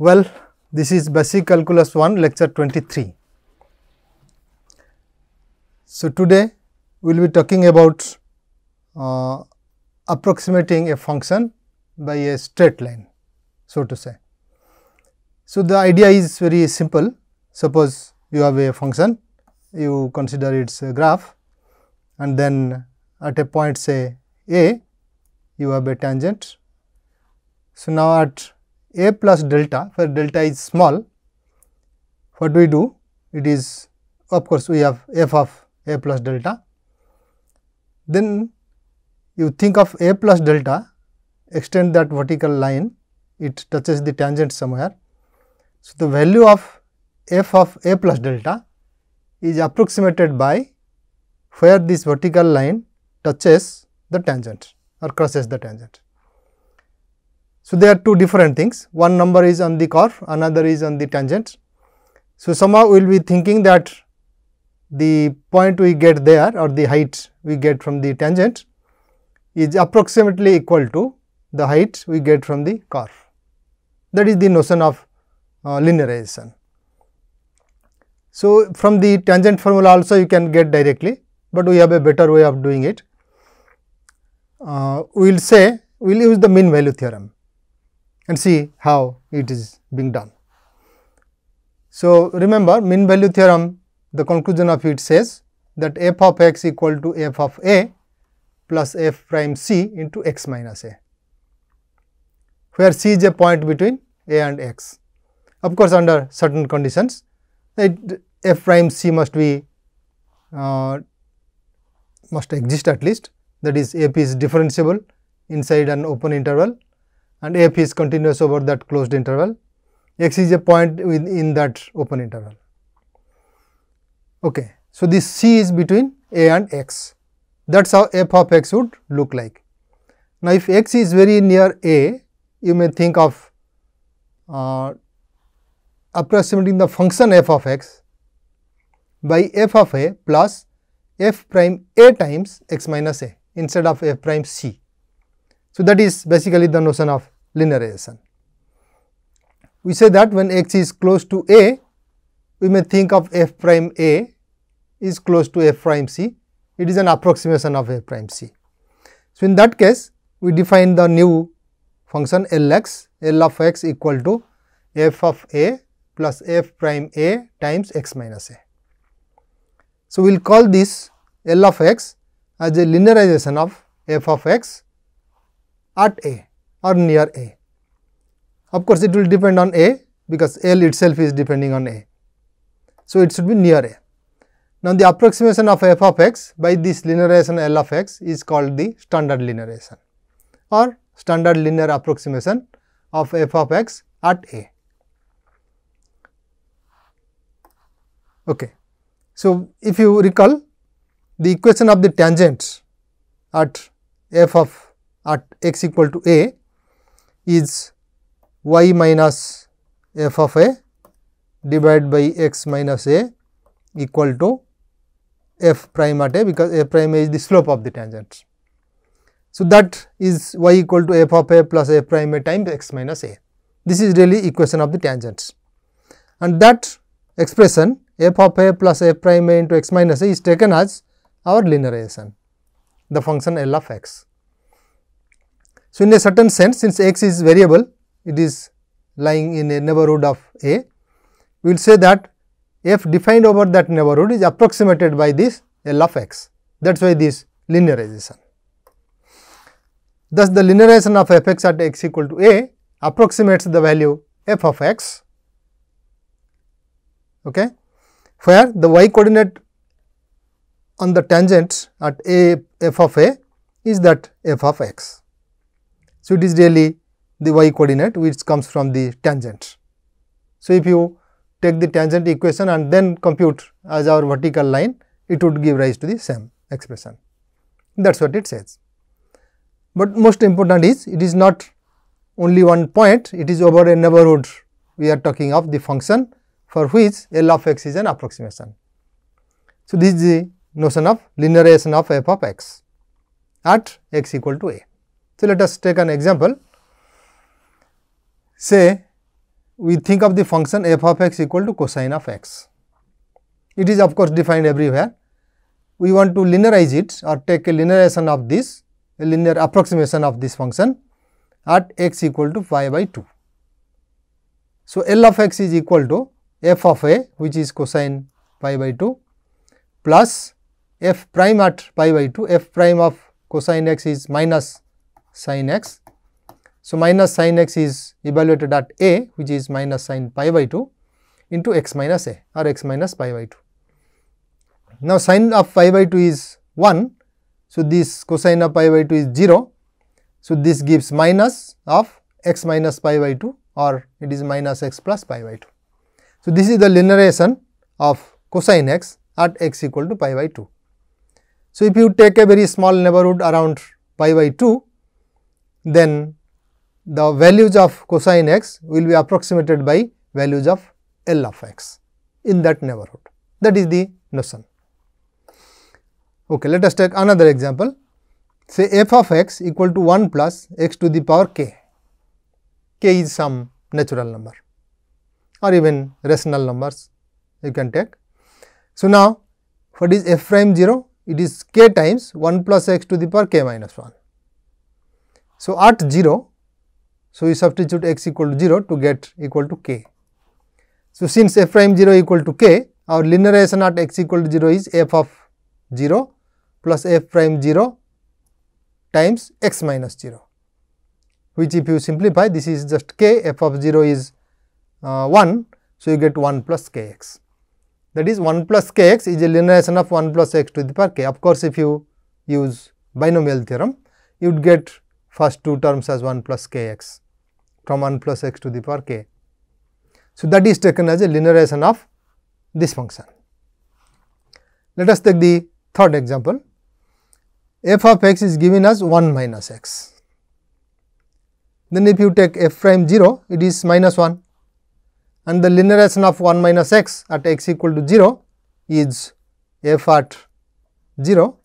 Well, this is basic calculus 1 lecture 23. So, today we will be talking about uh, approximating a function by a straight line so to say. So, the idea is very simple suppose you have a function you consider its graph and then at a point say a you have a tangent. So, now at a plus delta where delta is small what do we do it is of course we have f of a plus delta then you think of a plus delta extend that vertical line it touches the tangent somewhere so the value of f of a plus delta is approximated by where this vertical line touches the tangent or crosses the tangent so, there are two different things, one number is on the curve, another is on the tangent. So, somehow we will be thinking that the point we get there or the height we get from the tangent is approximately equal to the height we get from the curve. That is the notion of uh, linearization. So, from the tangent formula also you can get directly, but we have a better way of doing it. Uh, we will say we will use the mean value theorem and see how it is being done. So, remember mean value theorem the conclusion of it says that f of x equal to f of a plus f prime c into x minus a, where c is a point between a and x. Of course, under certain conditions it, f prime c must be uh, must exist at least that is f is differentiable inside an open interval and f is continuous over that closed interval, x is a point within that open interval. Okay. So, this c is between a and x that is how f of x would look like. Now, if x is very near a you may think of uh, approximating the function f of x by f of a plus f prime a times x minus a instead of f prime c. So, that is basically the notion of linearization. We say that when x is close to a, we may think of f prime a is close to f prime c, it is an approximation of f prime c. So, in that case, we define the new function l x, l of x equal to f of a plus f prime a times x minus a. So, we will call this L of x as a linearization of f of x at A or near A. Of course, it will depend on A because L itself is depending on A. So, it should be near A. Now, the approximation of f of x by this linearization L of x is called the standard linearization or standard linear approximation of f of x at A. Okay. So, if you recall the equation of the tangents at f of at x equal to a is y minus f of a divided by x minus a equal to f prime at a because a prime is the slope of the tangent. So, that is y equal to f of a plus a prime a times x minus a. This is really equation of the tangents and that expression f of a plus a prime a into x minus a is taken as our linearization, the function L of x. So, in a certain sense since x is variable it is lying in a neighborhood of A, we will say that f defined over that neighborhood is approximated by this L of x that is why this linearization. Thus, the linearization of f x at x equal to A approximates the value f of x okay, where the y coordinate on the tangent at a f of a is that f of x. So, it is really the y coordinate which comes from the tangent. So, if you take the tangent equation and then compute as our vertical line, it would give rise to the same expression. That is what it says. But most important is it is not only one point, it is over a neighborhood we are talking of the function for which L of x is an approximation. So, this is the notion of linearization of f of x at x equal to a. So, let us take an example. Say we think of the function f of x equal to cosine of x. It is of course defined everywhere. We want to linearize it or take a linearization of this, a linear approximation of this function at x equal to pi by 2. So, L of x is equal to f of a which is cosine pi by 2 plus f prime at pi by 2, f prime of cosine x is minus sin x. So, minus sin x is evaluated at a which is minus sin pi by 2 into x minus a or x minus pi by 2. Now, sin of pi by 2 is 1. So, this cosine of pi by 2 is 0. So, this gives minus of x minus pi by 2 or it is minus x plus pi by 2. So, this is the linearization of cosine x at x equal to pi by 2. So, if you take a very small neighborhood around pi by 2, then the values of cosine x will be approximated by values of L of x in that neighborhood. That is the notion. Okay, let us take another example. Say f of x equal to 1 plus x to the power k. k is some natural number or even rational numbers you can take. So, now what is f prime 0? It is k times 1 plus x to the power k minus 1. So, at 0, so you substitute x equal to 0 to get equal to k. So, since f prime 0 equal to k, our linearization at x equal to 0 is f of 0 plus f prime 0 times x minus 0, which if you simplify this is just k f of 0 is uh, 1. So, you get 1 plus kx that is 1 plus kx is a linearization of 1 plus x to the power k. Of course, if you use binomial theorem, you would get first two terms as 1 plus kx from 1 plus x to the power k. So, that is taken as a linearization of this function. Let us take the third example f of x is given as 1 minus x. Then if you take f prime 0 it is minus 1 and the linearization of 1 minus x at x equal to 0 is f at 0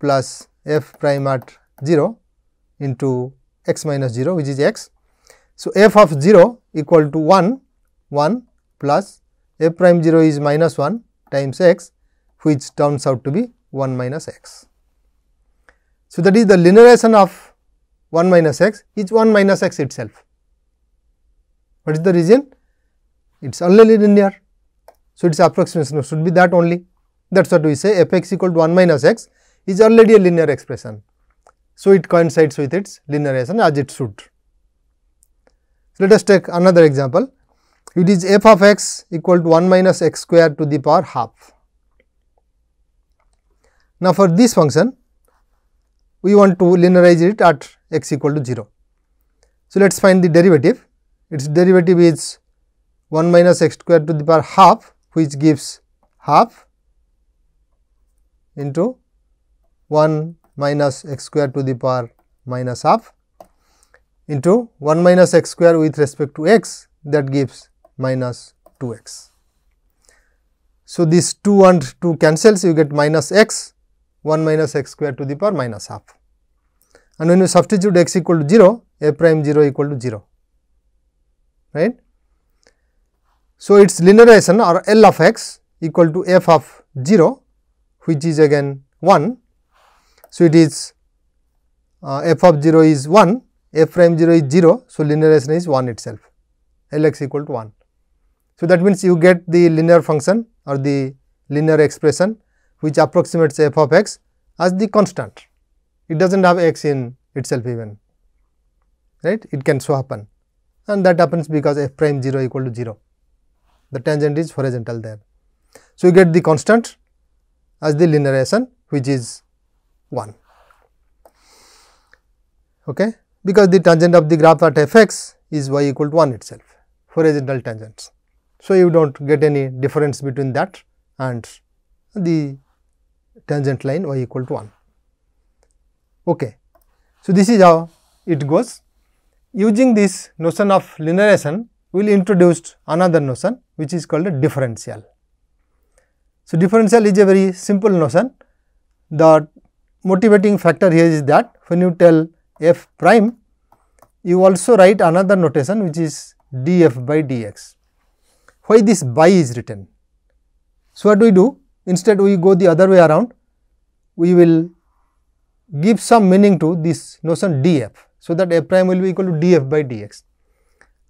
plus f prime at 0 into x minus 0 which is x. So, f of 0 equal to 1 1 plus f prime 0 is minus 1 times x which turns out to be 1 minus x. So, that is the linearization of 1 minus x is 1 minus x itself. What is the reason? It is only linear. So, its approximation should be that only. That is what we say f x equal to 1 minus x is already a linear expression. So, it coincides with its linearization as it should. Let us take another example. It is f of x equal to 1 minus x square to the power half. Now, for this function, we want to linearize it at x equal to 0. So, let us find the derivative. Its derivative is 1 minus x square to the power half, which gives half into 1 minus x square to the power minus half into 1 minus x square with respect to x that gives minus 2 x. So, these 2 and 2 cancels you get minus x 1 minus x square to the power minus half and when you substitute x equal to 0 a prime 0 equal to 0 right. So, its linearization or L of x equal to f of 0 which is again 1 so, it is uh, f of 0 is 1, f prime 0 is 0. So, linearization is 1 itself, Lx equal to 1. So, that means you get the linear function or the linear expression which approximates f of x as the constant. It does not have x in itself even, right. It can so happen and that happens because f prime 0 equal to 0. The tangent is horizontal there. So, you get the constant as the linearization which is 1 okay because the tangent of the graph at fx is y equal to 1 itself for horizontal tangents. So, you do not get any difference between that and the tangent line y equal to 1. Okay. So, this is how it goes. Using this notion of linearization, we will introduce another notion which is called a differential. So, differential is a very simple notion that motivating factor here is that when you tell f prime, you also write another notation which is df by dx. Why this by is written? So, what do we do? Instead, we go the other way around, we will give some meaning to this notion df. So, that f prime will be equal to df by dx.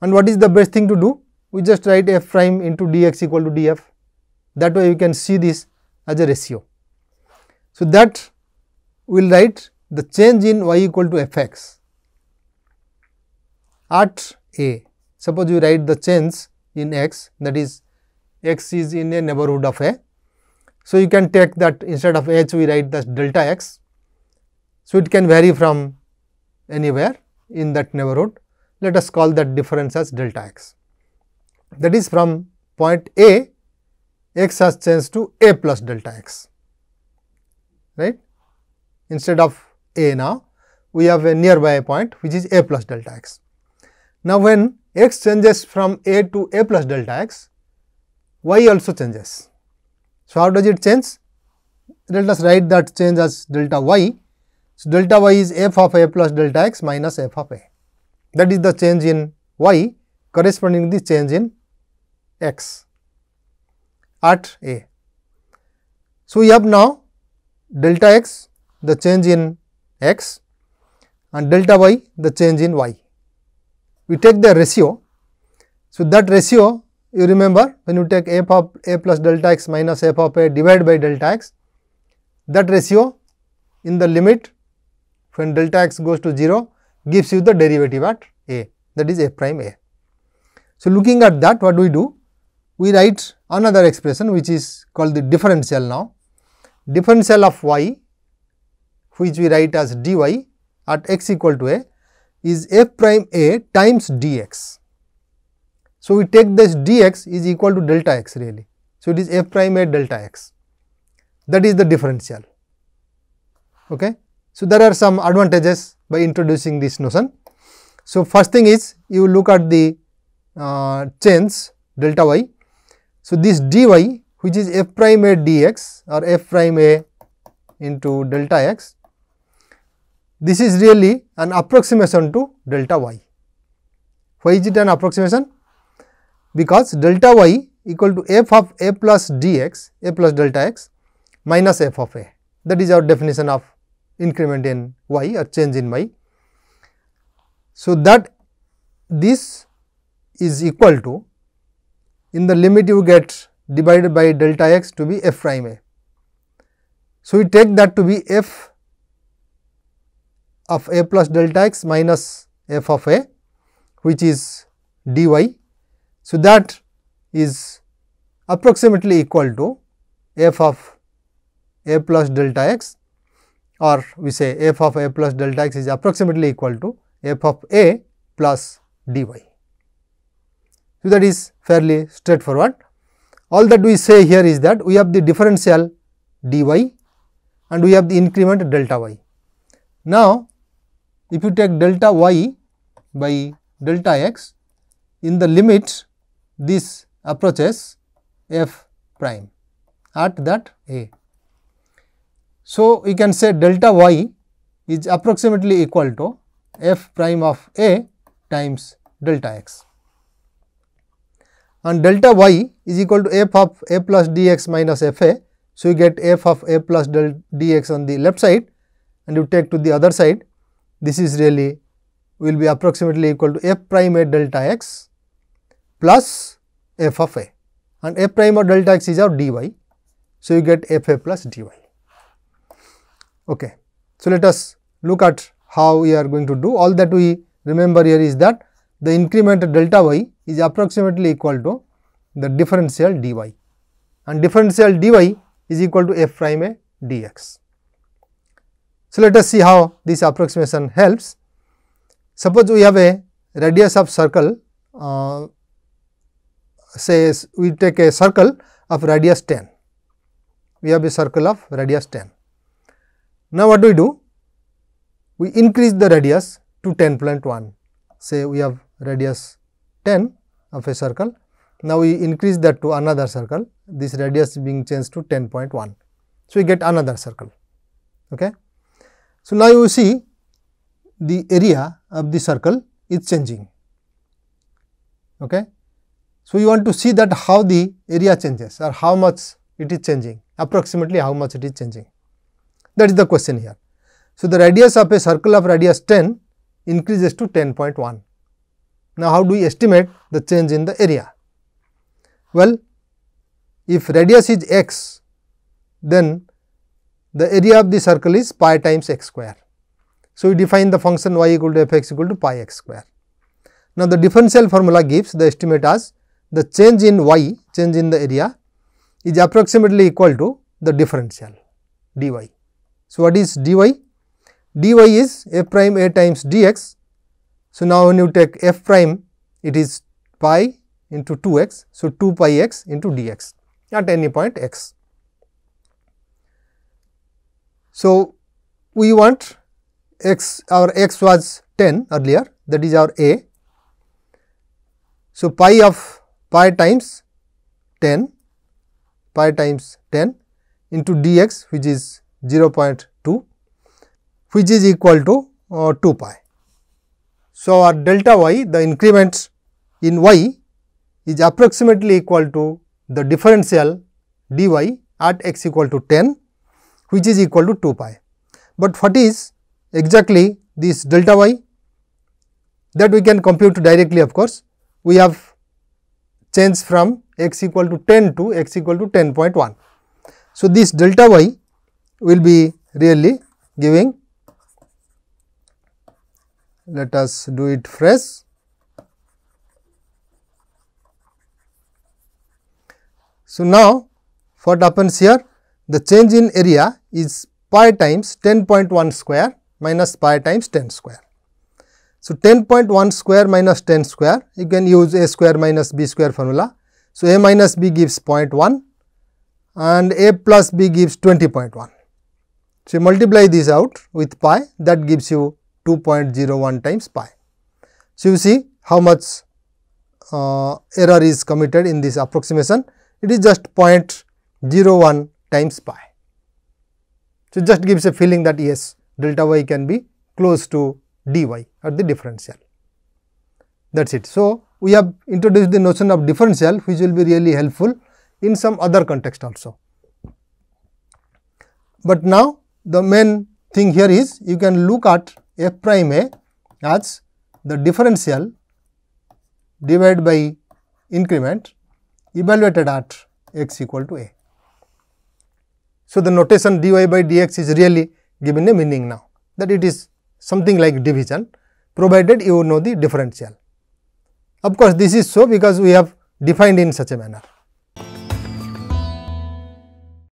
And what is the best thing to do? We just write f prime into dx equal to df. That way, you can see this as a ratio. So, that we will write the change in y equal to f x at a. Suppose you write the change in x that is x is in a neighborhood of a. So, you can take that instead of h we write the delta x. So, it can vary from anywhere in that neighborhood. Let us call that difference as delta x. That is from point A, x has changed to a plus delta x, right instead of a now, we have a nearby point which is a plus delta x. Now, when x changes from a to a plus delta x, y also changes. So, how does it change? Let us write that change as delta y. So, delta y is f of a plus delta x minus f of a. That is the change in y corresponding to the change in x at a. So, we have now delta x the change in x and delta y the change in y. We take the ratio. So, that ratio you remember when you take f of a plus delta x minus f of a divided by delta x that ratio in the limit when delta x goes to 0 gives you the derivative at a that is a prime a. So, looking at that what do we do? We write another expression which is called the differential now. Differential of y which we write as dy at x equal to a is f prime a times dx. So, we take this dx is equal to delta x really. So, it is f prime a delta x that is the differential. Okay. So, there are some advantages by introducing this notion. So, first thing is you look at the uh, delta y. So, this dy which is f prime a dx or f prime a into delta x this is really an approximation to delta y. Why is it an approximation? Because delta y equal to f of a plus dx, a plus delta x minus f of a. That is our definition of increment in y or change in y. So, that this is equal to in the limit you get divided by delta x to be f prime a. So, we take that to be f of a plus delta x minus f of a which is dy. So, that is approximately equal to f of a plus delta x or we say f of a plus delta x is approximately equal to f of a plus dy. So, that is fairly straightforward. All that we say here is that we have the differential dy and we have the increment delta y. Now, if you take delta y by delta x, in the limit this approaches f prime at that a. So, we can say delta y is approximately equal to f prime of a times delta x and delta y is equal to f of a plus dx minus f a. So, you get f of a plus del dx on the left side and you take to the other side this is really will be approximately equal to f prime a delta x plus f of a and f prime of delta x is our dy. So, you get f a plus dy. Okay. So, let us look at how we are going to do all that we remember here is that the increment delta y is approximately equal to the differential dy and differential dy is equal to f prime a dx. So, let us see how this approximation helps. Suppose we have a radius of circle, uh, say we take a circle of radius 10, we have a circle of radius 10. Now, what do we do? We increase the radius to 10.1, say we have radius 10 of a circle. Now, we increase that to another circle, this radius being changed to 10.1. So, we get another circle. Okay. So, now you see the area of the circle is changing. Okay. So, you want to see that how the area changes or how much it is changing, approximately how much it is changing. That is the question here. So, the radius of a circle of radius 10 increases to 10.1. Now, how do we estimate the change in the area? Well, if radius is x, then the area of the circle is pi times x square. So, we define the function y equal to fx equal to pi x square. Now, the differential formula gives the estimate as the change in y, change in the area is approximately equal to the differential dy. So, what is dy? dy is f prime a times dx. So, now when you take f prime, it is pi into 2x. So, 2 pi x into dx at any point x. So, we want x our x was 10 earlier that is our a. So, pi of pi times 10 pi times 10 into dx which is 0 0.2 which is equal to uh, 2 pi. So, our delta y the increment in y is approximately equal to the differential dy at x equal to 10 which is equal to 2 pi. But what is exactly this delta y that we can compute directly of course. We have changed from x equal to 10 to x equal to 10.1. So, this delta y will be really giving let us do it fresh. So, now what happens here the change in area is pi times 10.1 square minus pi times 10 square. So, 10.1 square minus 10 square, you can use a square minus b square formula. So, a minus b gives 0.1 and a plus b gives 20.1. So, you multiply this out with pi that gives you 2.01 times pi. So, you see how much uh, error is committed in this approximation, it is just 0.01 times pi. So, it just gives a feeling that yes delta y can be close to dy at the differential that is it. So, we have introduced the notion of differential which will be really helpful in some other context also. But now the main thing here is you can look at f prime a as the differential divided by increment evaluated at x equal to a. So, the notation dy by dx is really given a meaning now that it is something like division provided you know the differential. Of course, this is so because we have defined in such a manner.